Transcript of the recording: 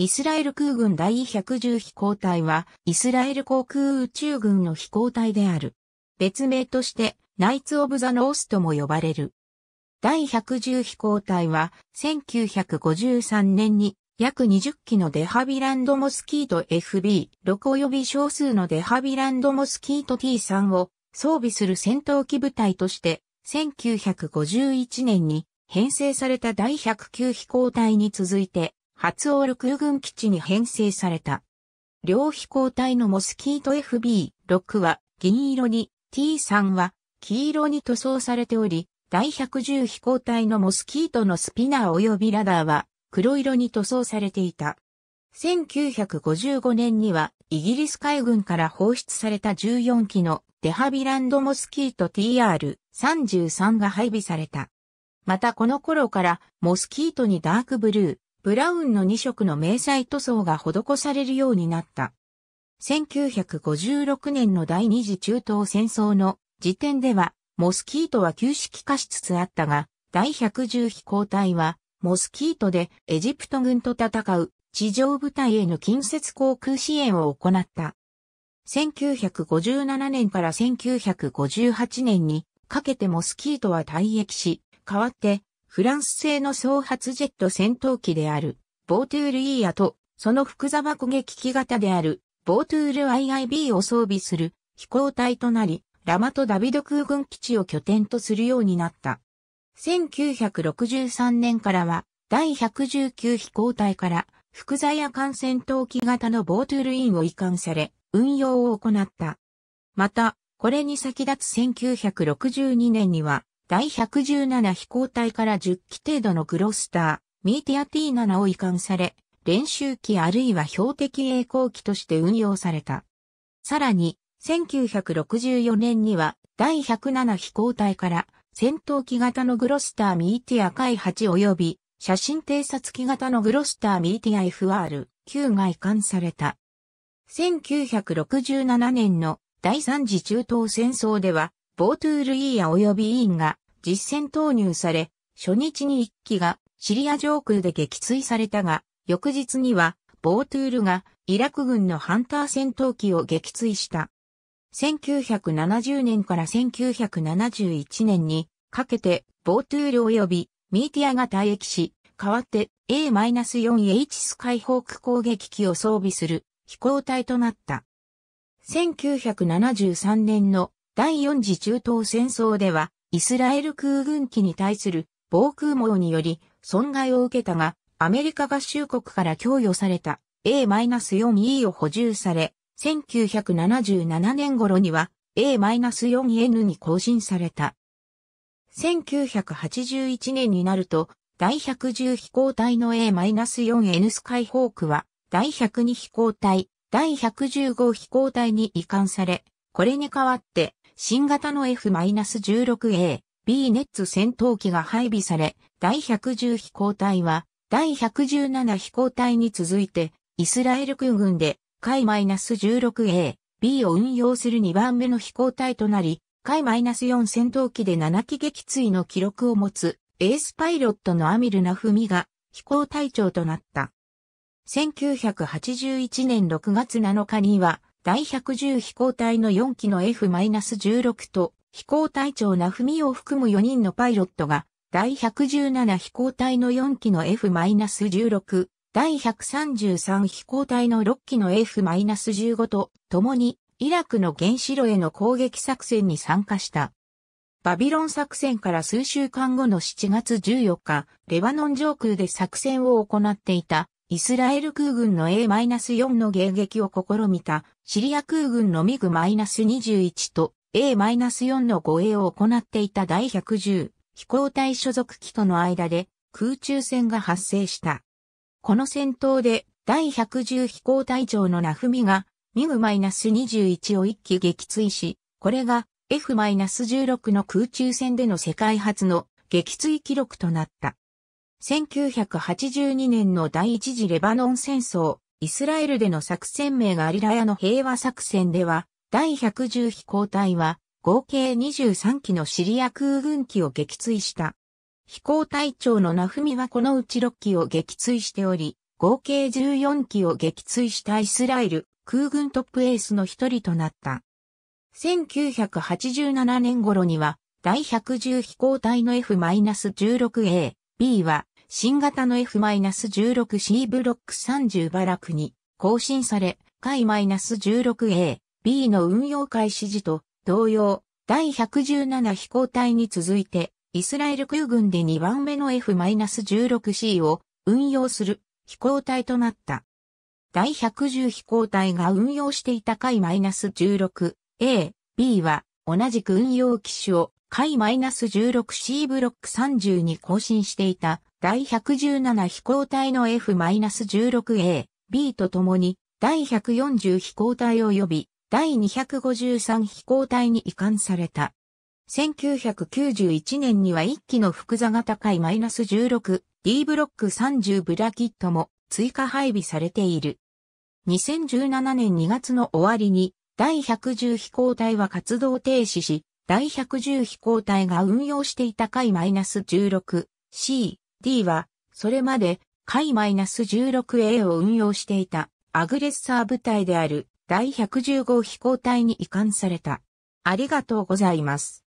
イスラエル空軍第110飛行隊は、イスラエル航空宇宙軍の飛行隊である。別名として、ナイツ・オブ・ザ・ノースとも呼ばれる。第110飛行隊は、1953年に、約20機のデハビランド・モスキート FB、6及び少数のデハビランド・モスキート T3 を装備する戦闘機部隊として、1951年に編成された第109飛行隊に続いて、初オール空軍基地に編成された。両飛行隊のモスキート FB6 は銀色に、T3 は黄色に塗装されており、第110飛行隊のモスキートのスピナー及びラダーは黒色に塗装されていた。1955年にはイギリス海軍から放出された14機のデハビランドモスキート TR33 が配備された。またこの頃からモスキートにダークブルー、ブラウンの2色の迷彩塗装が施されるようになった。1956年の第二次中東戦争の時点では、モスキートは旧式化しつつあったが、第110飛行隊は、モスキートでエジプト軍と戦う地上部隊への近接航空支援を行った。1957年から1958年にかけてモスキートは退役し、代わってフランス製の総発ジェット戦闘機である、ボートゥールイーヤと、その複座爆撃機型である、ボートゥール IIB を装備する飛行隊となり、ラマとダビド空軍基地を拠点とするようになった。1963年からは、第119飛行隊から、複座や艦戦闘機型のボートゥールインを移管され、運用を行った。また、これに先立つ1962年には、第117飛行隊から10機程度のグロスター、ミーティア T7 を移管され、練習機あるいは標的栄光機として運用された。さらに、1964年には第107飛行隊から戦闘機型のグロスターミーティア海8及び写真偵察機型のグロスターミーティア FR9 が移管された。1967年の第三次中東戦争ではボートゥールイーヤ及びイーンが実戦投入され、初日に1機がシリア上空で撃墜されたが、翌日にはボートゥールがイラク軍のハンター戦闘機を撃墜した。1970年から1971年にかけてボートゥール及びミーティアが退役し、代わって A-4H スカイホーク攻撃機を装備する飛行隊となった。1973年の第4次中東戦争では、イスラエル空軍機に対する防空網により損害を受けたが、アメリカ合衆国から供与された A-4E を補充され、1977年頃には A-4N に更新された。1981年になると、第110飛行隊の A-4N スカイホークは、第102飛行隊、第115飛行隊に移管され、これに代わって新型の F-16A、B ネッツ戦闘機が配備され、第110飛行隊は、第117飛行隊に続いて、イスラエル空軍で、海 -16A、B を運用する2番目の飛行隊となり、海 -4 戦闘機で7機撃墜の記録を持つ、エースパイロットのアミルナフミが、飛行隊長となった。1981年6月7日には、第110飛行隊の4機の F-16 と飛行隊長なミを含む4人のパイロットが第117飛行隊の4機の F-16、第133飛行隊の6機の F-15 と共にイラクの原子炉への攻撃作戦に参加した。バビロン作戦から数週間後の7月14日、レバノン上空で作戦を行っていたイスラエル空軍の A-4 の迎撃を試みたシリア空軍のミグ -21 と A-4 の護衛を行っていた第110飛行隊所属機との間で空中戦が発生した。この戦闘で第110飛行隊長のナフミがミグ -21 を一機撃墜し、これが F-16 の空中戦での世界初の撃墜記録となった。1982年の第一次レバノン戦争、イスラエルでの作戦名がアリラヤの平和作戦では、第110飛行隊は、合計23機のシリア空軍機を撃墜した。飛行隊長のナフミはこのうち6機を撃墜しており、合計14機を撃墜したイスラエル空軍トップエースの一人となった。1987年頃には、第110飛行隊の F-16A、B は新型の F-16C ブロック30バラクに更新され、回 -16A、B の運用開始時と同様、第117飛行隊に続いて、イスラエル空軍で2番目の F-16C を運用する飛行隊となった。第110飛行隊が運用していた回 -16A、B は同じく運用機種を回 -16C ブロック30に更新していた第117飛行隊の F-16A、B とともに、第140飛行隊及び、第253飛行隊に移管された。1991年には1機の複座が高い -16D ブロック30ブラキットも追加配備されている。2017年2月の終わりに第110飛行隊は活動停止し、第110飛行隊が運用していた回 -16C D は、それまで、海 -16A を運用していた、アグレッサー部隊である、第1 1 5飛行隊に移管された。ありがとうございます。